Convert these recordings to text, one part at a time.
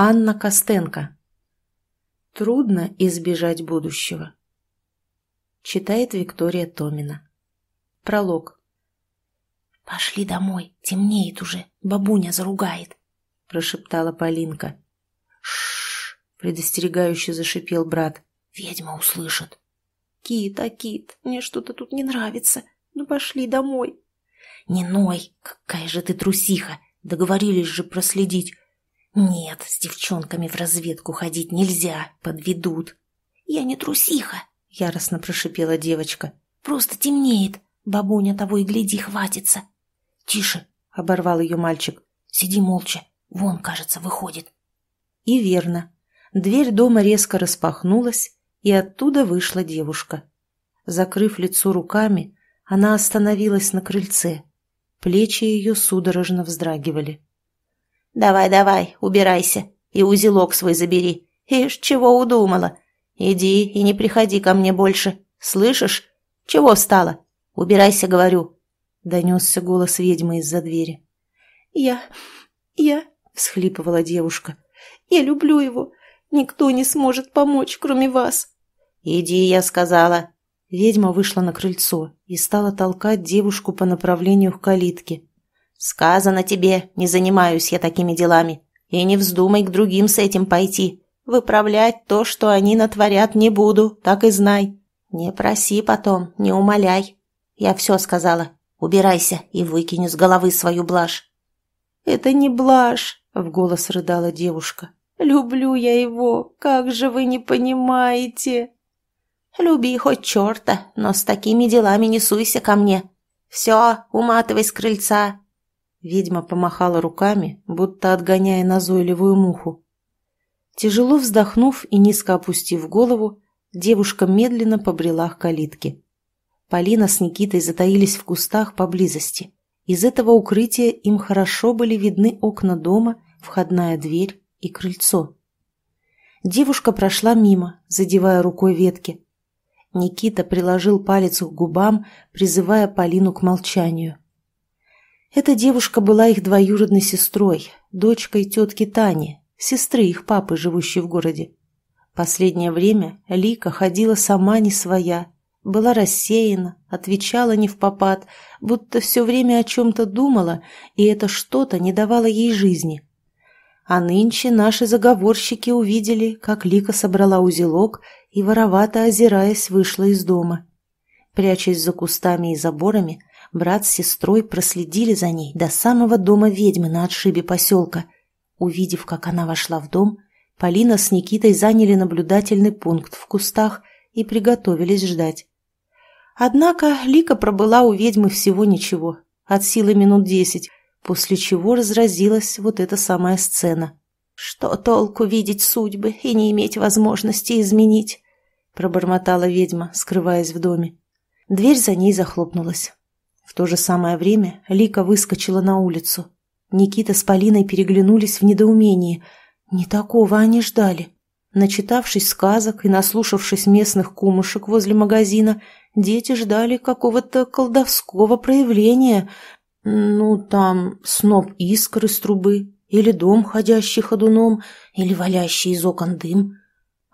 Анна Костенко. Трудно избежать будущего. Читает Виктория Томина. Пролог. «Пошли домой, темнеет уже, бабуня заругает», – прошептала Полинка. Шш, ш предостерегающе зашипел брат. «Ведьма услышит». «Кит, а кит, мне что-то тут не нравится. Ну пошли домой». «Не ной, какая же ты трусиха, договорились же проследить». Нет, с девчонками в разведку ходить нельзя, подведут. Я не трусиха, яростно прошипела девочка. Просто темнеет, бабуня того и гляди хватится. Тише, оборвал ее мальчик. Сиди молча, вон, кажется, выходит. И верно. Дверь дома резко распахнулась, и оттуда вышла девушка. Закрыв лицо руками, она остановилась на крыльце. Плечи ее судорожно вздрагивали. Давай-давай, убирайся. И узелок свой забери. Ишь, чего удумала? Иди и не приходи ко мне больше. Слышишь? Чего встала? Убирайся, говорю. Донесся голос ведьмы из-за двери. Я... я... всхлипывала девушка. Я люблю его. Никто не сможет помочь, кроме вас. Иди, я сказала. Ведьма вышла на крыльцо и стала толкать девушку по направлению к калитке. «Сказано тебе, не занимаюсь я такими делами. И не вздумай к другим с этим пойти. Выправлять то, что они натворят, не буду, так и знай. Не проси потом, не умоляй. Я все сказала. Убирайся и выкини с головы свою блажь». «Это не блажь», — в голос рыдала девушка. «Люблю я его, как же вы не понимаете!» «Люби хоть черта, но с такими делами не суйся ко мне. Все, уматывай с крыльца, Ведьма помахала руками, будто отгоняя назойливую муху. Тяжело вздохнув и низко опустив голову, девушка медленно побрела к калитке. Полина с Никитой затаились в кустах поблизости. Из этого укрытия им хорошо были видны окна дома, входная дверь и крыльцо. Девушка прошла мимо, задевая рукой ветки. Никита приложил палец к губам, призывая Полину к молчанию. — эта девушка была их двоюродной сестрой, дочкой тетки Тани, сестры их папы, живущей в городе. Последнее время Лика ходила сама не своя, была рассеяна, отвечала не в попад, будто все время о чем-то думала, и это что-то не давало ей жизни. А нынче наши заговорщики увидели, как Лика собрала узелок и, воровато озираясь, вышла из дома. Прячась за кустами и заборами, Брат с сестрой проследили за ней до самого дома ведьмы на отшибе поселка. Увидев, как она вошла в дом, Полина с Никитой заняли наблюдательный пункт в кустах и приготовились ждать. Однако Лика пробыла у ведьмы всего ничего, от силы минут десять, после чего разразилась вот эта самая сцена. «Что толку видеть судьбы и не иметь возможности изменить?» – пробормотала ведьма, скрываясь в доме. Дверь за ней захлопнулась. В то же самое время Лика выскочила на улицу. Никита с Полиной переглянулись в недоумении. Не такого они ждали. Начитавшись сказок и наслушавшись местных кумушек возле магазина, дети ждали какого-то колдовского проявления. Ну, там, сноп искры с трубы, или дом, ходящий ходуном, или валящий из окон дым.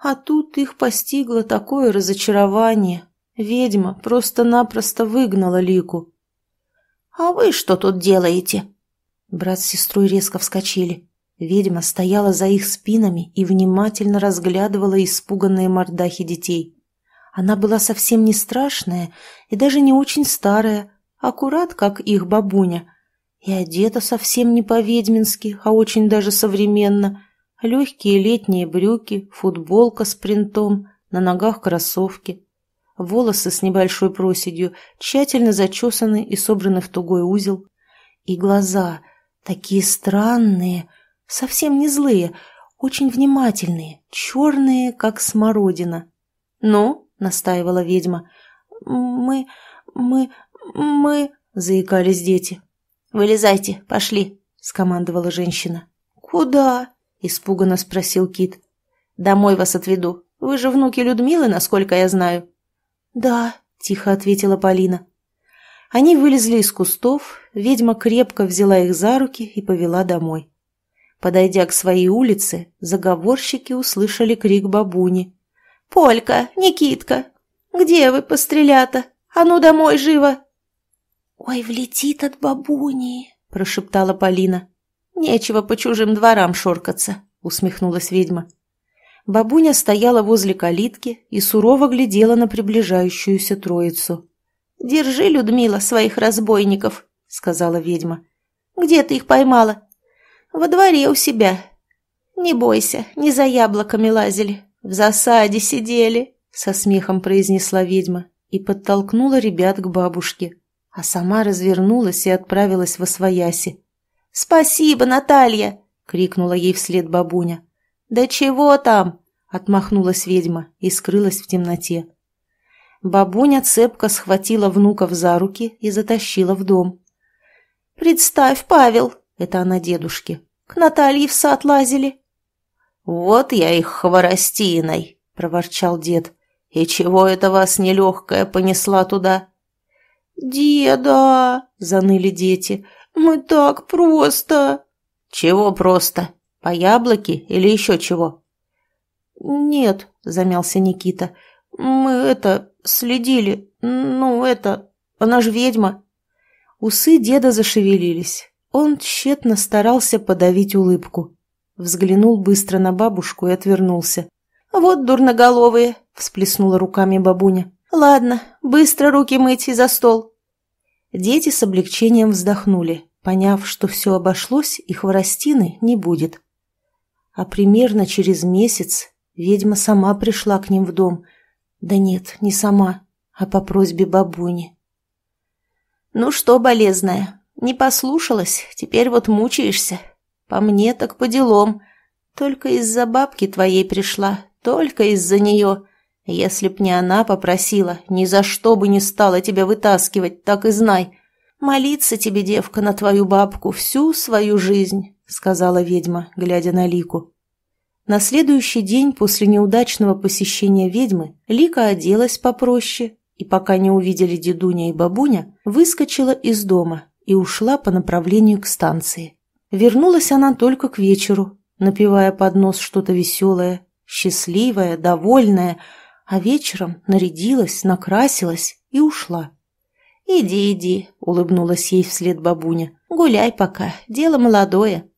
А тут их постигло такое разочарование. Ведьма просто-напросто выгнала Лику. «А вы что тут делаете?» Брат с сестрой резко вскочили. Ведьма стояла за их спинами и внимательно разглядывала испуганные мордахи детей. Она была совсем не страшная и даже не очень старая, аккурат, как их бабуня, и одета совсем не по-ведьмински, а очень даже современно. Легкие летние брюки, футболка с принтом, на ногах кроссовки волосы с небольшой проседью, тщательно зачесаны и собраны в тугой узел. И глаза такие странные, совсем не злые, очень внимательные, черные, как смородина. «Ну?» — настаивала ведьма. «Мы... мы... мы...» — заикались дети. «Вылезайте, пошли!» — скомандовала женщина. «Куда?» — испуганно спросил Кит. «Домой вас отведу. Вы же внуки Людмилы, насколько я знаю». «Да», – тихо ответила Полина. Они вылезли из кустов, ведьма крепко взяла их за руки и повела домой. Подойдя к своей улице, заговорщики услышали крик бабуни. «Полька! Никитка! Где вы, пострелята? А ну домой живо!» «Ой, влетит от бабуни!» – прошептала Полина. «Нечего по чужим дворам шоркаться», – усмехнулась ведьма. Бабуня стояла возле калитки и сурово глядела на приближающуюся троицу. «Держи, Людмила, своих разбойников», — сказала ведьма. «Где ты их поймала?» «Во дворе у себя». «Не бойся, не за яблоками лазили, в засаде сидели», — со смехом произнесла ведьма и подтолкнула ребят к бабушке, а сама развернулась и отправилась во свояси. «Спасибо, Наталья!» — крикнула ей вслед бабуня. «Да чего там?» – отмахнулась ведьма и скрылась в темноте. Бабуня цепко схватила внуков за руки и затащила в дом. «Представь, Павел!» – это она дедушке. «К Наталье в сад лазили». «Вот я их хворостиной!» – проворчал дед. «И чего это вас нелегкая понесла туда?» «Деда!» – заныли дети. «Мы так просто!» «Чего просто?» По а яблоке или еще чего?» «Нет», – замялся Никита. «Мы это, следили. Ну, это... Она же ведьма». Усы деда зашевелились. Он тщетно старался подавить улыбку. Взглянул быстро на бабушку и отвернулся. «Вот дурноголовые!» – всплеснула руками бабуня. «Ладно, быстро руки мыть и за стол!» Дети с облегчением вздохнули, поняв, что все обошлось и хворостины не будет. А примерно через месяц ведьма сама пришла к ним в дом. Да нет, не сама, а по просьбе бабуни. «Ну что, болезная, не послушалась, теперь вот мучаешься. По мне так по делам. Только из-за бабки твоей пришла, только из-за нее. Если б не она попросила, ни за что бы не стала тебя вытаскивать, так и знай. Молиться тебе, девка, на твою бабку всю свою жизнь». — сказала ведьма, глядя на Лику. На следующий день после неудачного посещения ведьмы Лика оделась попроще и, пока не увидели дедуня и бабуня, выскочила из дома и ушла по направлению к станции. Вернулась она только к вечеру, напивая под нос что-то веселое, счастливое, довольное, а вечером нарядилась, накрасилась и ушла. «Иди, иди», — улыбнулась ей вслед бабуня. «Гуляй пока, дело молодое».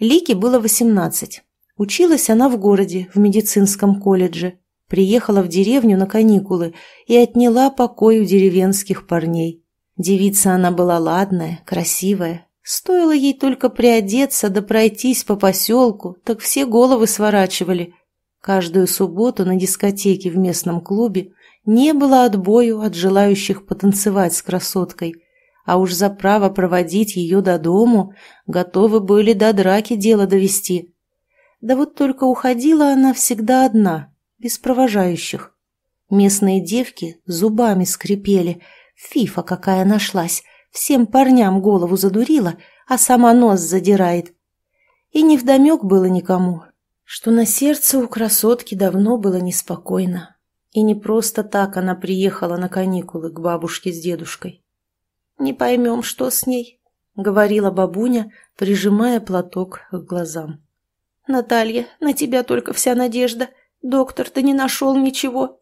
Лике было 18. Училась она в городе, в медицинском колледже. Приехала в деревню на каникулы и отняла покой у деревенских парней. Девица она была ладная, красивая. Стоило ей только приодеться да пройтись по поселку, так все головы сворачивали. Каждую субботу на дискотеке в местном клубе не было отбою от желающих потанцевать с красоткой – а уж за право проводить ее до дому готовы были до драки дело довести. Да вот только уходила она всегда одна, без провожающих. Местные девки зубами скрипели, фифа какая нашлась, всем парням голову задурила, а сама нос задирает. И невдомек было никому, что на сердце у красотки давно было неспокойно. И не просто так она приехала на каникулы к бабушке с дедушкой. Не поймем, что с ней», — говорила бабуня, прижимая платок к глазам. «Наталья, на тебя только вся надежда. Доктор-то не нашел ничего».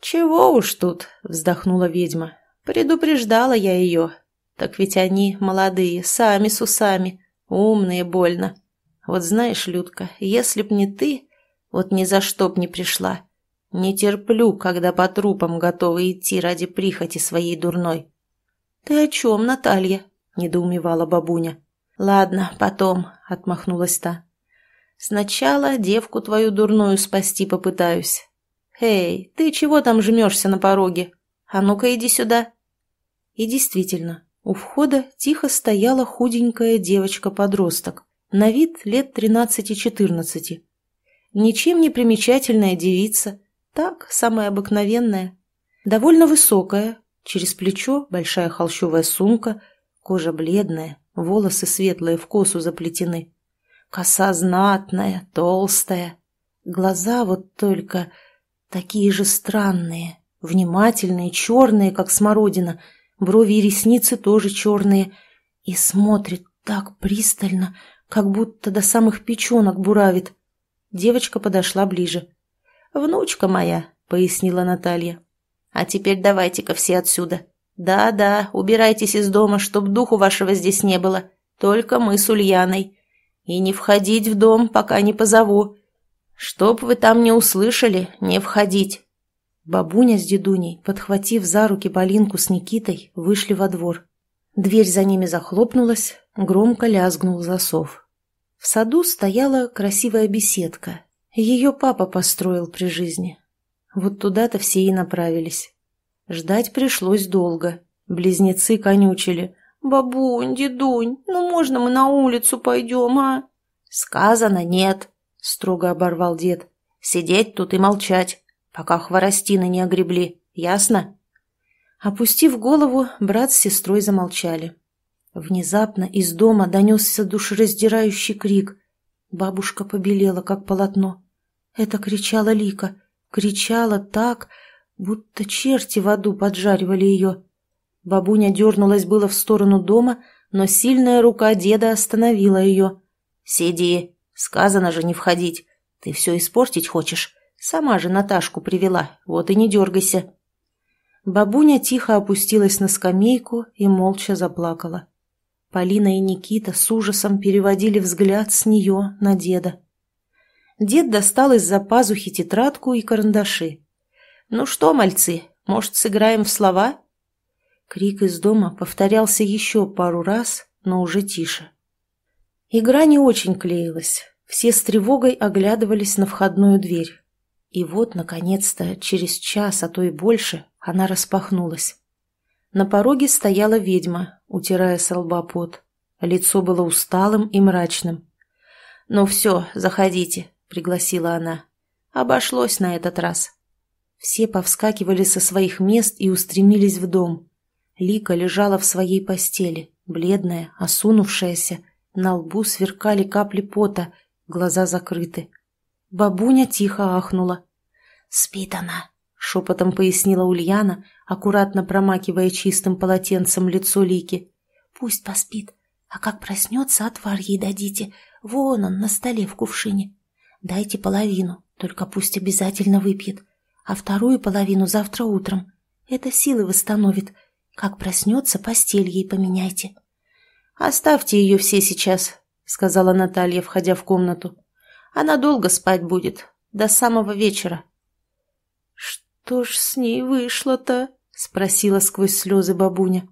«Чего уж тут», — вздохнула ведьма. «Предупреждала я ее. Так ведь они молодые, сами с усами, умные больно. Вот знаешь, Людка, если б не ты, вот ни за что б не пришла. Не терплю, когда по трупам готовы идти ради прихоти своей дурной». «Ты о чем, Наталья?» – недоумевала бабуня. «Ладно, потом», – отмахнулась та. «Сначала девку твою дурную спасти попытаюсь. Эй, ты чего там жмешься на пороге? А ну-ка иди сюда». И действительно, у входа тихо стояла худенькая девочка-подросток, на вид лет 13-14. Ничем не примечательная девица, так, самая обыкновенная. Довольно высокая, Через плечо большая холщовая сумка, кожа бледная, волосы светлые в косу заплетены. Коса знатная, толстая. Глаза вот только такие же странные, внимательные, черные, как смородина. Брови и ресницы тоже черные. И смотрит так пристально, как будто до самых печенок буравит. Девочка подошла ближе. «Внучка моя», — пояснила Наталья. А теперь давайте-ка все отсюда. Да-да, убирайтесь из дома, чтоб духу вашего здесь не было. Только мы с Ульяной. И не входить в дом, пока не позову. Чтоб вы там не услышали, не входить». Бабуня с дедуней, подхватив за руки Полинку с Никитой, вышли во двор. Дверь за ними захлопнулась, громко лязгнул засов. В саду стояла красивая беседка. Ее папа построил при жизни. Вот туда-то все и направились. Ждать пришлось долго. Близнецы конючили. «Бабунь, дедунь, ну можно мы на улицу пойдем, а?» «Сказано нет», — строго оборвал дед. «Сидеть тут и молчать, пока хворостины не огребли, ясно?» Опустив голову, брат с сестрой замолчали. Внезапно из дома донесся душераздирающий крик. Бабушка побелела, как полотно. Это кричала Лика — Кричала так, будто черти в аду поджаривали ее. Бабуня дернулась было в сторону дома, но сильная рука деда остановила ее. «Сиди, сказано же не входить. Ты все испортить хочешь. Сама же Наташку привела, вот и не дергайся». Бабуня тихо опустилась на скамейку и молча заплакала. Полина и Никита с ужасом переводили взгляд с нее на деда. Дед достал из-за пазухи тетрадку и карандаши. «Ну что, мальцы, может, сыграем в слова?» Крик из дома повторялся еще пару раз, но уже тише. Игра не очень клеилась. Все с тревогой оглядывались на входную дверь. И вот, наконец-то, через час, а то и больше, она распахнулась. На пороге стояла ведьма, утирая со лба пот. Лицо было усталым и мрачным. «Ну все, заходите», — пригласила она. «Обошлось на этот раз». Все повскакивали со своих мест и устремились в дом. Лика лежала в своей постели, бледная, осунувшаяся. На лбу сверкали капли пота, глаза закрыты. Бабуня тихо ахнула. «Спит она», — шепотом пояснила Ульяна, аккуратно промакивая чистым полотенцем лицо Лики. «Пусть поспит, а как проснется, отвар ей дадите. Вон он, на столе в кувшине. Дайте половину, только пусть обязательно выпьет. А вторую половину завтра утром. Это силы восстановит. Как проснется, постель ей поменяйте. «Оставьте ее все сейчас», — сказала Наталья, входя в комнату. «Она долго спать будет, до самого вечера». «Что ж с ней вышло-то?» — спросила сквозь слезы бабуня.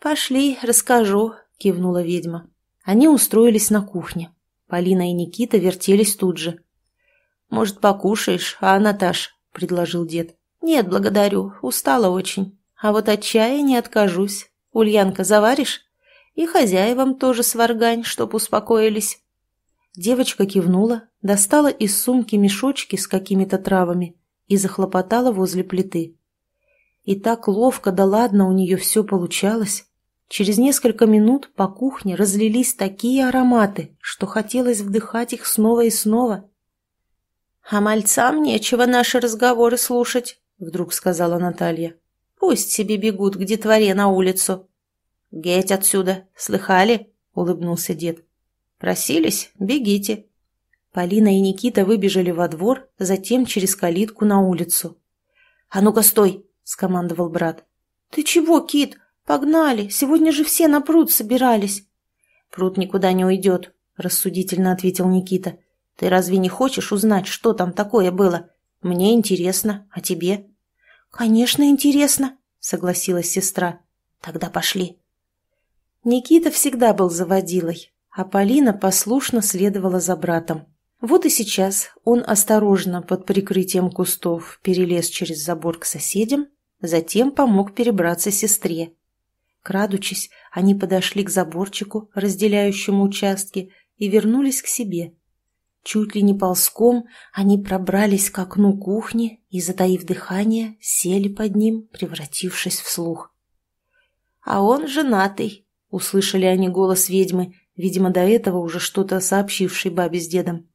«Пошли, расскажу», — кивнула ведьма. Они устроились на кухне. Полина и Никита вертелись тут же. «Может, покушаешь, а, Наташ?» – предложил дед. «Нет, благодарю, устала очень. А вот от чая не откажусь. Ульянка, заваришь? И хозяевам тоже сваргань, чтоб успокоились». Девочка кивнула, достала из сумки мешочки с какими-то травами и захлопотала возле плиты. И так ловко да ладно у нее все получалось. Через несколько минут по кухне разлились такие ароматы, что хотелось вдыхать их снова и снова. «А мальцам нечего наши разговоры слушать», — вдруг сказала Наталья. «Пусть себе бегут к детворе на улицу». «Геть отсюда, слыхали?» — улыбнулся дед. «Просились? Бегите». Полина и Никита выбежали во двор, затем через калитку на улицу. «А ну-ка, стой!» — скомандовал брат. «Ты чего, Кит? «Погнали! Сегодня же все на пруд собирались!» «Пруд никуда не уйдет», — рассудительно ответил Никита. «Ты разве не хочешь узнать, что там такое было? Мне интересно, а тебе?» «Конечно, интересно», — согласилась сестра. «Тогда пошли». Никита всегда был заводилой, а Полина послушно следовала за братом. Вот и сейчас он осторожно под прикрытием кустов перелез через забор к соседям, затем помог перебраться сестре Крадучись, они подошли к заборчику, разделяющему участки, и вернулись к себе. Чуть ли не ползком они пробрались к окну кухни и, затаив дыхание, сели под ним, превратившись в слух. «А он женатый», — услышали они голос ведьмы, видимо, до этого уже что-то сообщившей бабе с дедом.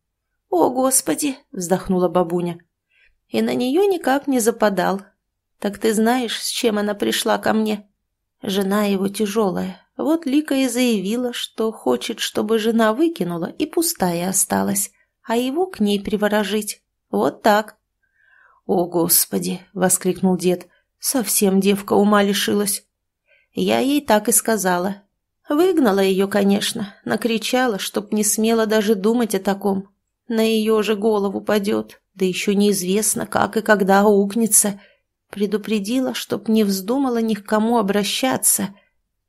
«О, Господи!» — вздохнула бабуня. «И на нее никак не западал. Так ты знаешь, с чем она пришла ко мне?» Жена его тяжелая. Вот Лика и заявила, что хочет, чтобы жена выкинула и пустая осталась, а его к ней приворожить. Вот так. «О, Господи!» — воскликнул дед. «Совсем девка ума лишилась». Я ей так и сказала. Выгнала ее, конечно, накричала, чтоб не смела даже думать о таком. На ее же голову падет, да еще неизвестно, как и когда аукнется — Предупредила, чтоб не вздумала ни к кому обращаться.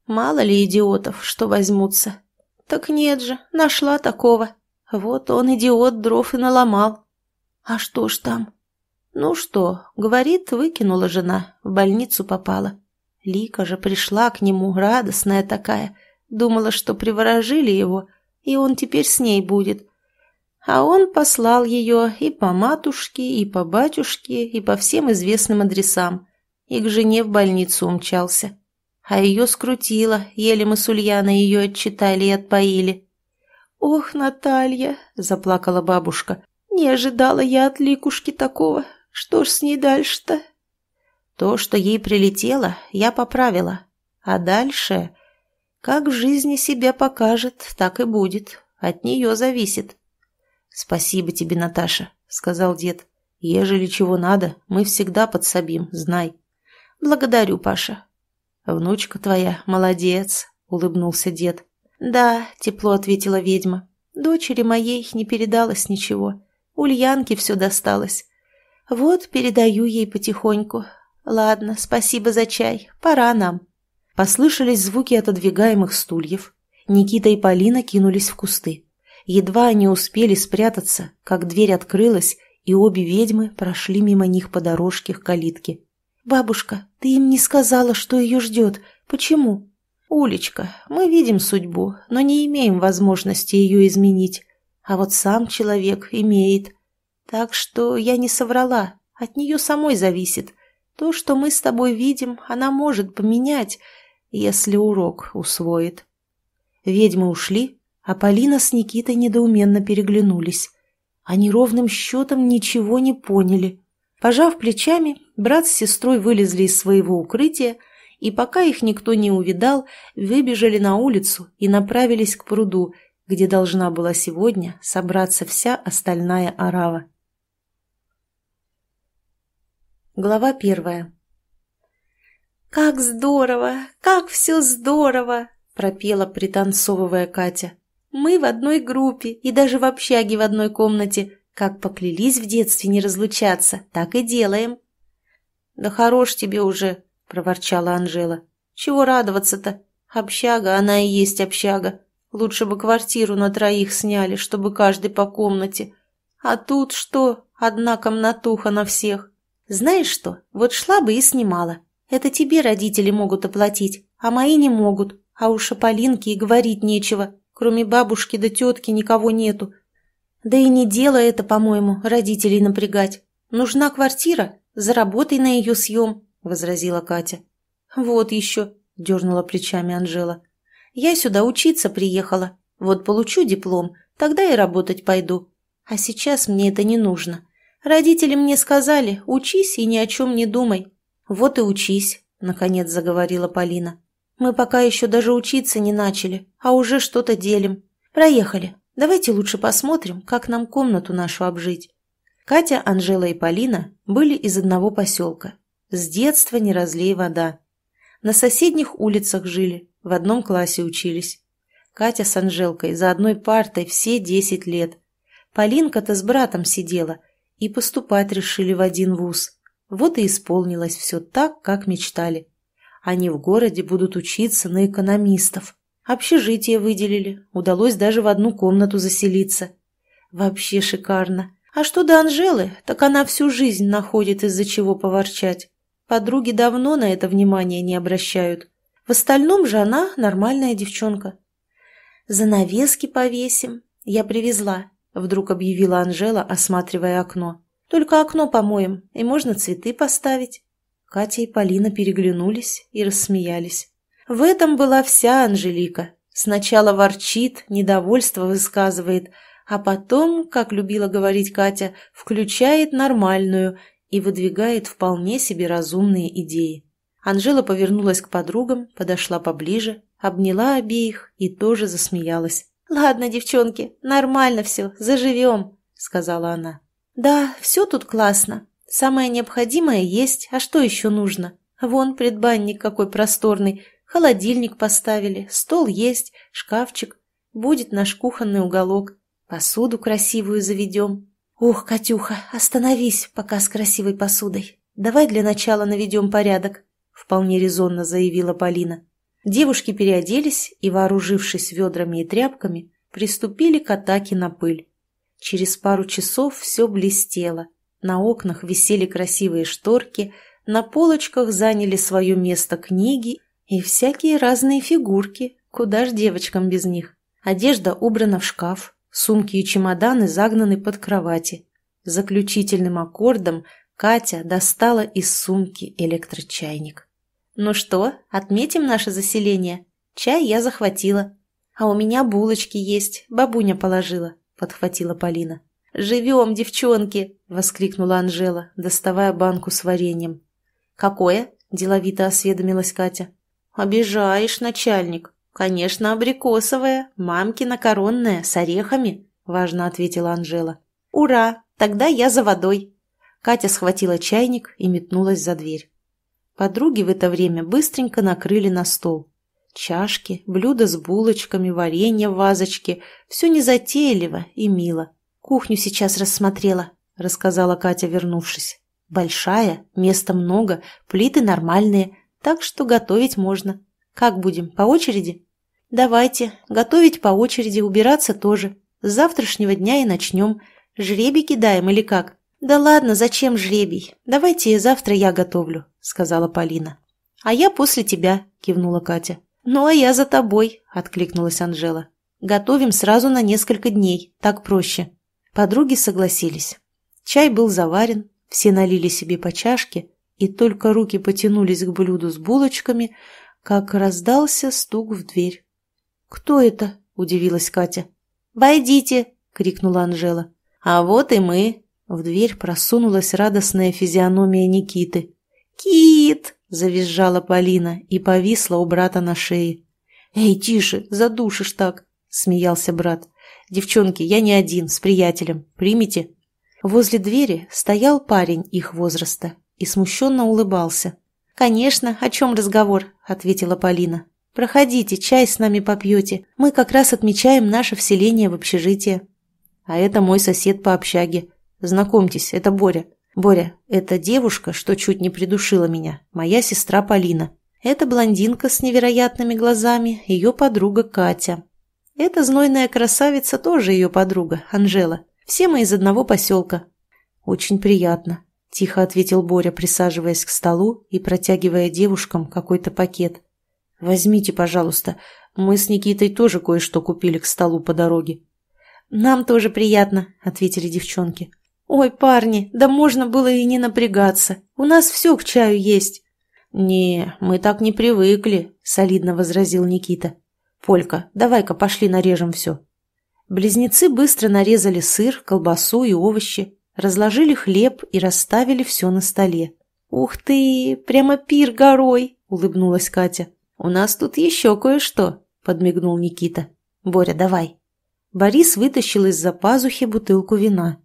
Мало ли идиотов, что возьмутся. Так нет же, нашла такого. Вот он, идиот, дров и наломал. А что ж там? Ну что, говорит, выкинула жена, в больницу попала. Лика же пришла к нему, радостная такая. Думала, что приворожили его, и он теперь с ней будет. А он послал ее и по матушке, и по батюшке, и по всем известным адресам. И к жене в больницу умчался. А ее скрутило, еле мы с Ульяной ее отчитали и отпоили. «Ох, Наталья!» – заплакала бабушка. «Не ожидала я от Ликушки такого. Что ж с ней дальше-то?» То, что ей прилетело, я поправила. А дальше... Как в жизни себя покажет, так и будет. От нее зависит. «Спасибо тебе, Наташа», — сказал дед. «Ежели чего надо, мы всегда подсобим, знай». «Благодарю, Паша». «Внучка твоя, молодец», — улыбнулся дед. «Да», — тепло ответила ведьма. «Дочери моей не передалось ничего. Ульянке все досталось. Вот передаю ей потихоньку. Ладно, спасибо за чай. Пора нам». Послышались звуки отодвигаемых стульев. Никита и Полина кинулись в кусты. Едва они успели спрятаться, как дверь открылась, и обе ведьмы прошли мимо них по дорожке к калитке. «Бабушка, ты им не сказала, что ее ждет. Почему?» «Улечка, мы видим судьбу, но не имеем возможности ее изменить. А вот сам человек имеет. Так что я не соврала, от нее самой зависит. То, что мы с тобой видим, она может поменять, если урок усвоит». Ведьмы ушли, а Полина с Никитой недоуменно переглянулись. Они ровным счетом ничего не поняли. Пожав плечами, брат с сестрой вылезли из своего укрытия, и пока их никто не увидал, выбежали на улицу и направились к пруду, где должна была сегодня собраться вся остальная орава. Глава первая. «Как здорово! Как все здорово!» – пропела, пританцовывая Катя. Мы в одной группе и даже в общаге в одной комнате. Как поклялись в детстве не разлучаться, так и делаем». «Да хорош тебе уже», — проворчала Анжела. «Чего радоваться-то? Общага, она и есть общага. Лучше бы квартиру на троих сняли, чтобы каждый по комнате. А тут что? Одна комнатуха на всех. Знаешь что? Вот шла бы и снимала. Это тебе родители могут оплатить, а мои не могут. А уж о Полинке и говорить нечего. Кроме бабушки да тетки никого нету. Да и не дело это, по-моему, родителей напрягать. Нужна квартира, заработай на ее съем, — возразила Катя. Вот еще, — дернула плечами Анжела. Я сюда учиться приехала. Вот получу диплом, тогда и работать пойду. А сейчас мне это не нужно. Родители мне сказали, учись и ни о чем не думай. Вот и учись, — наконец заговорила Полина. Мы пока еще даже учиться не начали, а уже что-то делим. Проехали. Давайте лучше посмотрим, как нам комнату нашу обжить. Катя, Анжела и Полина были из одного поселка. С детства не разлей вода. На соседних улицах жили, в одном классе учились. Катя с Анжелкой за одной партой все десять лет. Полинка-то с братом сидела и поступать решили в один вуз. Вот и исполнилось все так, как мечтали. Они в городе будут учиться на экономистов. Общежитие выделили, удалось даже в одну комнату заселиться. Вообще шикарно. А что до Анжелы, так она всю жизнь находит, из-за чего поворчать. Подруги давно на это внимание не обращают. В остальном же она нормальная девчонка. «Занавески повесим. Я привезла», — вдруг объявила Анжела, осматривая окно. «Только окно помоем, и можно цветы поставить». Катя и Полина переглянулись и рассмеялись. В этом была вся Анжелика. Сначала ворчит, недовольство высказывает, а потом, как любила говорить Катя, включает нормальную и выдвигает вполне себе разумные идеи. Анжела повернулась к подругам, подошла поближе, обняла обеих и тоже засмеялась. «Ладно, девчонки, нормально все, заживем», — сказала она. «Да, все тут классно», Самое необходимое есть, а что еще нужно? Вон предбанник какой просторный, холодильник поставили, стол есть, шкафчик. Будет наш кухонный уголок, посуду красивую заведем. Ух, Катюха, остановись пока с красивой посудой. Давай для начала наведем порядок, вполне резонно заявила Полина. Девушки переоделись и, вооружившись ведрами и тряпками, приступили к атаке на пыль. Через пару часов все блестело – на окнах висели красивые шторки, на полочках заняли свое место книги и всякие разные фигурки, куда ж девочкам без них. Одежда убрана в шкаф, сумки и чемоданы загнаны под кровати. Заключительным аккордом Катя достала из сумки электрочайник. «Ну что, отметим наше заселение? Чай я захватила. А у меня булочки есть, бабуня положила», — подхватила Полина. «Живем, девчонки!» — воскликнула Анжела, доставая банку с вареньем. «Какое?» — деловито осведомилась Катя. «Обижаешь, начальник. Конечно, абрикосовое, мамкина коронная, с орехами», — важно ответила Анжела. «Ура! Тогда я за водой!» Катя схватила чайник и метнулась за дверь. Подруги в это время быстренько накрыли на стол. Чашки, блюда с булочками, варенье в вазочке – все незатейливо и мило. «Кухню сейчас рассмотрела», — рассказала Катя, вернувшись. «Большая, места много, плиты нормальные, так что готовить можно. Как будем, по очереди?» «Давайте, готовить по очереди, убираться тоже. С завтрашнего дня и начнем. Жребий кидаем или как?» «Да ладно, зачем жребий? Давайте завтра я готовлю», — сказала Полина. «А я после тебя», — кивнула Катя. «Ну, а я за тобой», — откликнулась Анжела. «Готовим сразу на несколько дней, так проще». Подруги согласились. Чай был заварен, все налили себе по чашке, и только руки потянулись к блюду с булочками, как раздался стук в дверь. «Кто это?» – удивилась Катя. «Войдите!» – крикнула Анжела. «А вот и мы!» – в дверь просунулась радостная физиономия Никиты. «Кит!» – завизжала Полина и повисла у брата на шее. «Эй, тише, задушишь так!» – смеялся брат. «Девчонки, я не один, с приятелем. Примите?» Возле двери стоял парень их возраста и смущенно улыбался. «Конечно, о чем разговор?» – ответила Полина. «Проходите, чай с нами попьете. Мы как раз отмечаем наше вселение в общежитие». «А это мой сосед по общаге. Знакомьтесь, это Боря. Боря, это девушка, что чуть не придушила меня, моя сестра Полина. Это блондинка с невероятными глазами, ее подруга Катя. Эта знойная красавица тоже ее подруга, Анжела. Все мы из одного поселка. Очень приятно, тихо ответил Боря, присаживаясь к столу и протягивая девушкам какой-то пакет. Возьмите, пожалуйста. Мы с Никитой тоже кое-что купили к столу по дороге. Нам тоже приятно, ответили девчонки. «Ой, парни, да можно было и не напрягаться. У нас все к чаю есть». «Не, мы так не привыкли», — солидно возразил Никита. «Полька, давай-ка пошли нарежем все». Близнецы быстро нарезали сыр, колбасу и овощи, разложили хлеб и расставили все на столе. «Ух ты, прямо пир горой!» – улыбнулась Катя. «У нас тут еще кое-что», – подмигнул Никита. «Боря, давай». Борис вытащил из-за пазухи бутылку вина.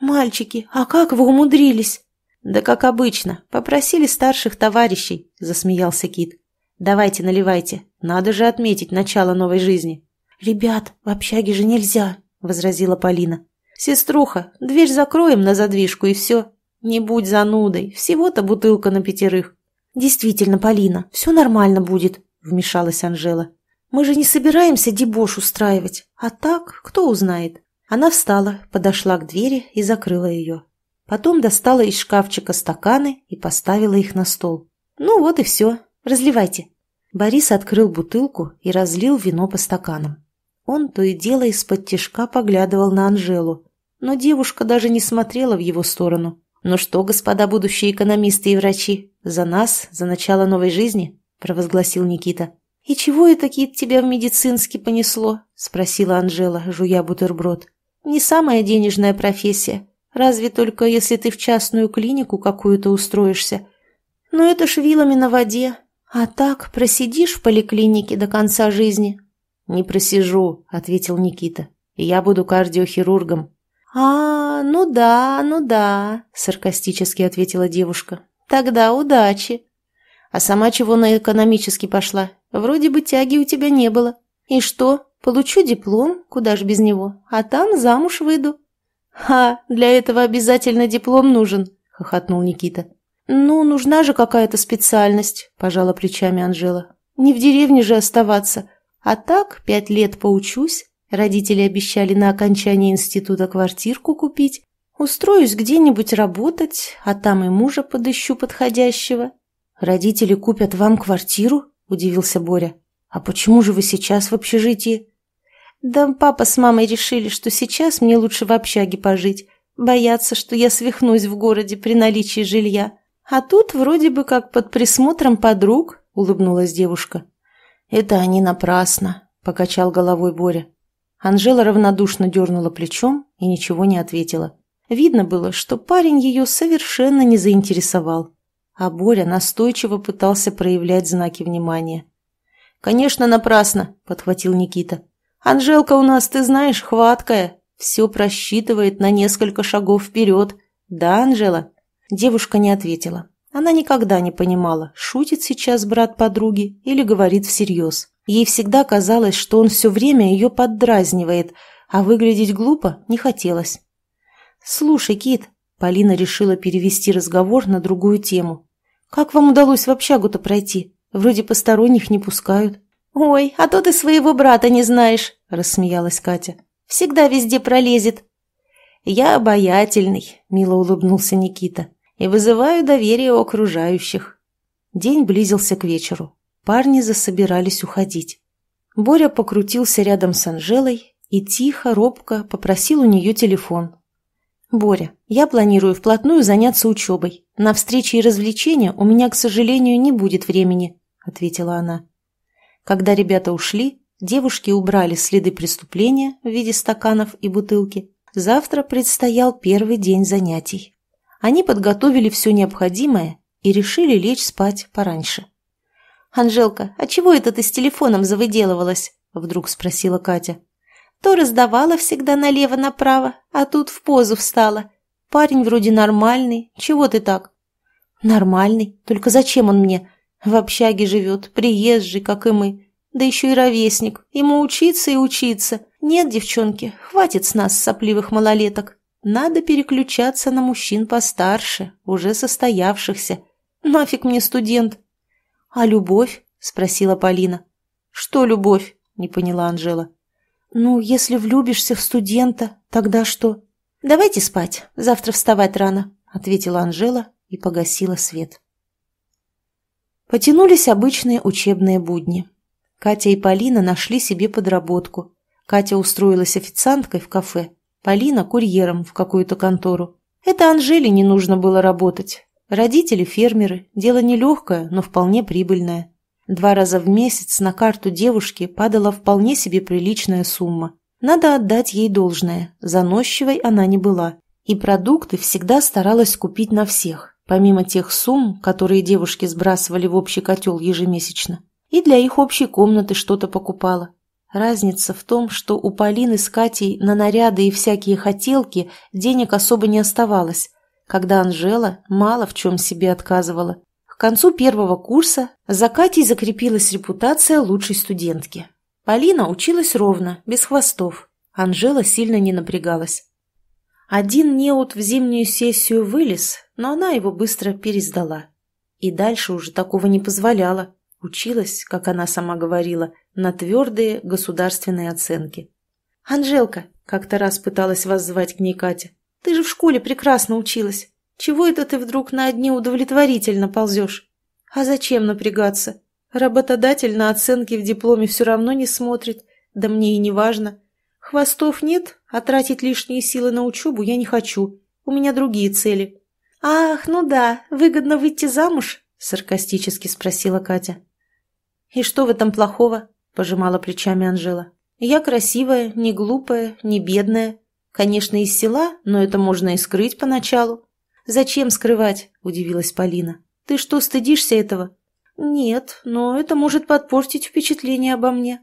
«Мальчики, а как вы умудрились?» «Да как обычно, попросили старших товарищей», – засмеялся Кит. «Давайте, наливайте. Надо же отметить начало новой жизни». «Ребят, в общаге же нельзя», — возразила Полина. «Сеструха, дверь закроем на задвижку и все. Не будь занудой, всего-то бутылка на пятерых». «Действительно, Полина, все нормально будет», — вмешалась Анжела. «Мы же не собираемся дебош устраивать. А так, кто узнает?» Она встала, подошла к двери и закрыла ее. Потом достала из шкафчика стаканы и поставила их на стол. «Ну вот и все. Разливайте». Борис открыл бутылку и разлил вино по стаканам. Он то и дело из-под тишка поглядывал на Анжелу, но девушка даже не смотрела в его сторону. «Ну что, господа будущие экономисты и врачи, за нас, за начало новой жизни?» – провозгласил Никита. «И чего это, Кит, тебя в медицинский понесло?» – спросила Анжела, жуя бутерброд. «Не самая денежная профессия, разве только если ты в частную клинику какую-то устроишься. Но это ж вилами на воде, «А так просидишь в поликлинике до конца жизни?» «Не просижу», — ответил Никита. «Я буду кардиохирургом». «А, ну да, ну да», — саркастически ответила девушка. «Тогда удачи». «А сама чего на экономически пошла? Вроде бы тяги у тебя не было. И что, получу диплом, куда ж без него, а там замуж выйду». «Ха, для этого обязательно диплом нужен», — хохотнул Никита. «Ну, нужна же какая-то специальность», – пожала плечами Анжела. «Не в деревне же оставаться. А так, пять лет поучусь, родители обещали на окончании института квартирку купить, устроюсь где-нибудь работать, а там и мужа подыщу подходящего». «Родители купят вам квартиру?» – удивился Боря. «А почему же вы сейчас в общежитии?» «Да папа с мамой решили, что сейчас мне лучше в общаге пожить. Боятся, что я свихнусь в городе при наличии жилья». «А тут вроде бы как под присмотром подруг», — улыбнулась девушка. «Это они напрасно», — покачал головой Боря. Анжела равнодушно дернула плечом и ничего не ответила. Видно было, что парень ее совершенно не заинтересовал, а Боря настойчиво пытался проявлять знаки внимания. «Конечно, напрасно», — подхватил Никита. «Анжелка у нас, ты знаешь, хваткая, все просчитывает на несколько шагов вперед. Да, Анжела?» Девушка не ответила. Она никогда не понимала, шутит сейчас брат подруги или говорит всерьез. Ей всегда казалось, что он все время ее поддразнивает, а выглядеть глупо не хотелось. «Слушай, Кит», — Полина решила перевести разговор на другую тему. «Как вам удалось в общагу-то пройти? Вроде посторонних не пускают». «Ой, а то ты своего брата не знаешь», — рассмеялась Катя. «Всегда везде пролезет». «Я обаятельный», — мило улыбнулся Никита и вызываю доверие у окружающих. День близился к вечеру. Парни засобирались уходить. Боря покрутился рядом с Анжелой и тихо, робко попросил у нее телефон. «Боря, я планирую вплотную заняться учебой. На встречи и развлечения у меня, к сожалению, не будет времени», — ответила она. Когда ребята ушли, девушки убрали следы преступления в виде стаканов и бутылки. Завтра предстоял первый день занятий они подготовили все необходимое и решили лечь спать пораньше. «Анжелка, а чего это ты с телефоном завыделывалась?» – вдруг спросила Катя. «То раздавала всегда налево-направо, а тут в позу встала. Парень вроде нормальный, чего ты так?» «Нормальный, только зачем он мне? В общаге живет, приезжий, как и мы. Да еще и ровесник, ему учиться и учиться. Нет, девчонки, хватит с нас сопливых малолеток». Надо переключаться на мужчин постарше, уже состоявшихся. Нафиг мне студент. А любовь? Спросила Полина. Что любовь? Не поняла Анжела. Ну, если влюбишься в студента, тогда что? Давайте спать, завтра вставать рано, ответила Анжела и погасила свет. Потянулись обычные учебные будни. Катя и Полина нашли себе подработку. Катя устроилась официанткой в кафе, Полина курьером в какую-то контору. Это Анжеле не нужно было работать. Родители – фермеры, дело нелегкое, но вполне прибыльное. Два раза в месяц на карту девушки падала вполне себе приличная сумма. Надо отдать ей должное, заносчивой она не была. И продукты всегда старалась купить на всех, помимо тех сумм, которые девушки сбрасывали в общий котел ежемесячно. И для их общей комнаты что-то покупала. Разница в том, что у Полины с Катей на наряды и всякие хотелки денег особо не оставалось, когда Анжела мало в чем себе отказывала. К концу первого курса за Катей закрепилась репутация лучшей студентки. Полина училась ровно, без хвостов. Анжела сильно не напрягалась. Один неуд в зимнюю сессию вылез, но она его быстро пересдала. И дальше уже такого не позволяла. Училась, как она сама говорила, на твердые государственные оценки. «Анжелка», — как-то раз пыталась вас звать к ней Катя, — «ты же в школе прекрасно училась. Чего это ты вдруг на одни удовлетворительно ползешь? А зачем напрягаться? Работодатель на оценки в дипломе все равно не смотрит, да мне и не важно. Хвостов нет, а тратить лишние силы на учебу я не хочу. У меня другие цели». «Ах, ну да, выгодно выйти замуж?» — саркастически спросила Катя. «И что в этом плохого?» – пожимала плечами Анжела. «Я красивая, не глупая, не бедная. Конечно, из села, но это можно и скрыть поначалу». «Зачем скрывать?» – удивилась Полина. «Ты что, стыдишься этого?» «Нет, но это может подпортить впечатление обо мне».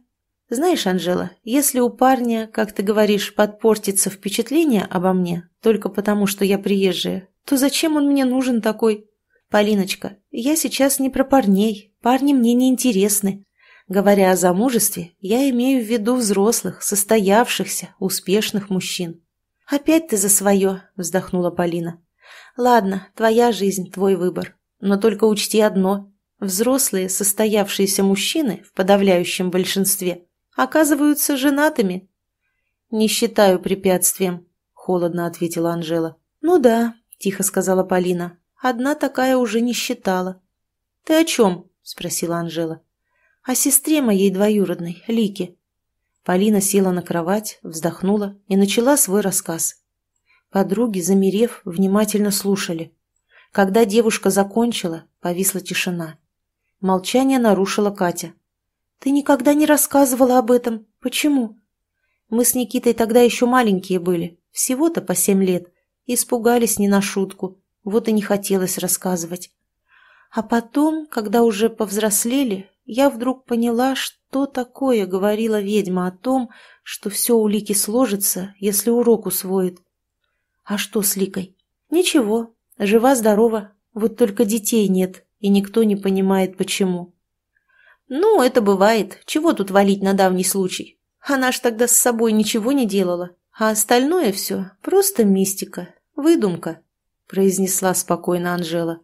«Знаешь, Анжела, если у парня, как ты говоришь, подпортится впечатление обо мне только потому, что я приезжая, то зачем он мне нужен такой?» «Полиночка, я сейчас не про парней, парни мне не интересны. Говоря о замужестве, я имею в виду взрослых, состоявшихся, успешных мужчин». «Опять ты за свое», — вздохнула Полина. «Ладно, твоя жизнь, твой выбор. Но только учти одно. Взрослые, состоявшиеся мужчины, в подавляющем большинстве, оказываются женатыми». «Не считаю препятствием», — холодно ответила Анжела. «Ну да», — тихо сказала Полина. Одна такая уже не считала. «Ты о чем?» – спросила Анжела. «О сестре моей двоюродной, Лике». Полина села на кровать, вздохнула и начала свой рассказ. Подруги, замерев, внимательно слушали. Когда девушка закончила, повисла тишина. Молчание нарушила Катя. «Ты никогда не рассказывала об этом. Почему?» «Мы с Никитой тогда еще маленькие были, всего-то по семь лет. Испугались не на шутку вот и не хотелось рассказывать. А потом, когда уже повзрослели, я вдруг поняла, что такое говорила ведьма о том, что все у Лики сложится, если урок усвоит. А что с Ликой? Ничего, жива-здорова, вот только детей нет, и никто не понимает, почему. Ну, это бывает, чего тут валить на давний случай? Она ж тогда с собой ничего не делала, а остальное все просто мистика, выдумка произнесла спокойно Анжела.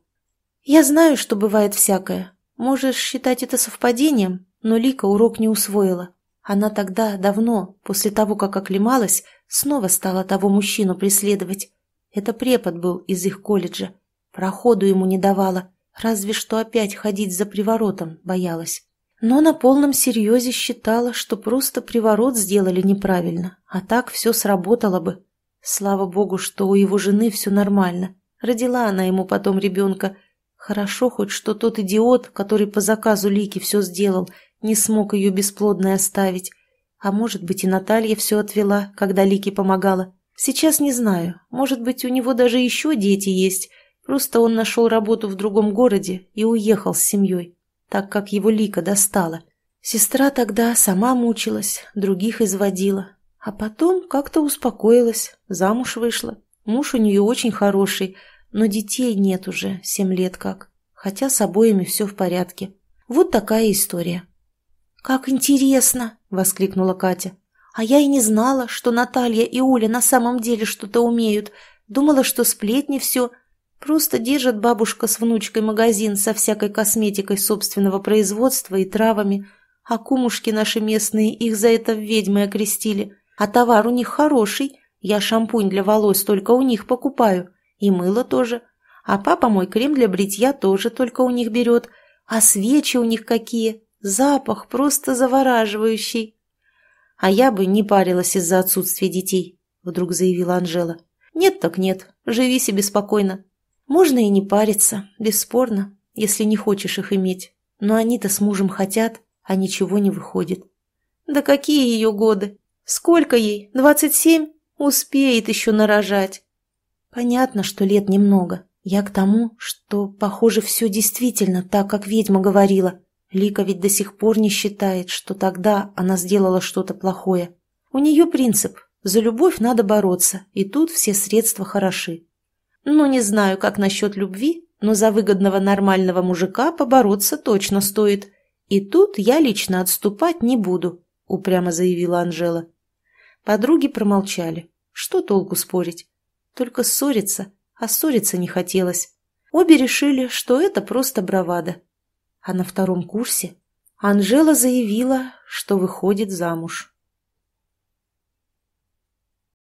«Я знаю, что бывает всякое. Можешь считать это совпадением, но Лика урок не усвоила. Она тогда, давно, после того, как оклемалась, снова стала того мужчину преследовать. Это препод был из их колледжа. Проходу ему не давала, разве что опять ходить за приворотом боялась. Но на полном серьезе считала, что просто приворот сделали неправильно, а так все сработало бы. Слава богу, что у его жены все нормально. Родила она ему потом ребенка. Хорошо хоть, что тот идиот, который по заказу Лики все сделал, не смог ее бесплодной оставить. А может быть, и Наталья все отвела, когда Лики помогала. Сейчас не знаю. Может быть, у него даже еще дети есть. Просто он нашел работу в другом городе и уехал с семьей, так как его Лика достала. Сестра тогда сама мучилась, других изводила. А потом как-то успокоилась, замуж вышла. Муж у нее очень хороший, но детей нет уже, семь лет как. Хотя с обоими все в порядке. Вот такая история. «Как интересно!» – воскликнула Катя. «А я и не знала, что Наталья и Оля на самом деле что-то умеют. Думала, что сплетни все. Просто держит бабушка с внучкой магазин со всякой косметикой собственного производства и травами. А кумушки наши местные их за это в ведьмы окрестили. А товар у них хороший. Я шампунь для волос только у них покупаю. И мыло тоже. А папа мой крем для бритья тоже только у них берет. А свечи у них какие. Запах просто завораживающий. А я бы не парилась из-за отсутствия детей, вдруг заявила Анжела. Нет так нет. Живи себе спокойно. Можно и не париться, бесспорно, если не хочешь их иметь. Но они-то с мужем хотят, а ничего не выходит. Да какие ее годы? Сколько ей? Двадцать семь? Успеет еще нарожать. Понятно, что лет немного. Я к тому, что, похоже, все действительно так, как ведьма говорила. Лика ведь до сих пор не считает, что тогда она сделала что-то плохое. У нее принцип за любовь надо бороться, и тут все средства хороши. Ну, не знаю, как насчет любви, но за выгодного нормального мужика побороться точно стоит. И тут я лично отступать не буду», — упрямо заявила Анжела. Подруги промолчали. Что толку спорить? Только ссориться, а ссориться не хотелось. Обе решили, что это просто бравада. А на втором курсе Анжела заявила, что выходит замуж.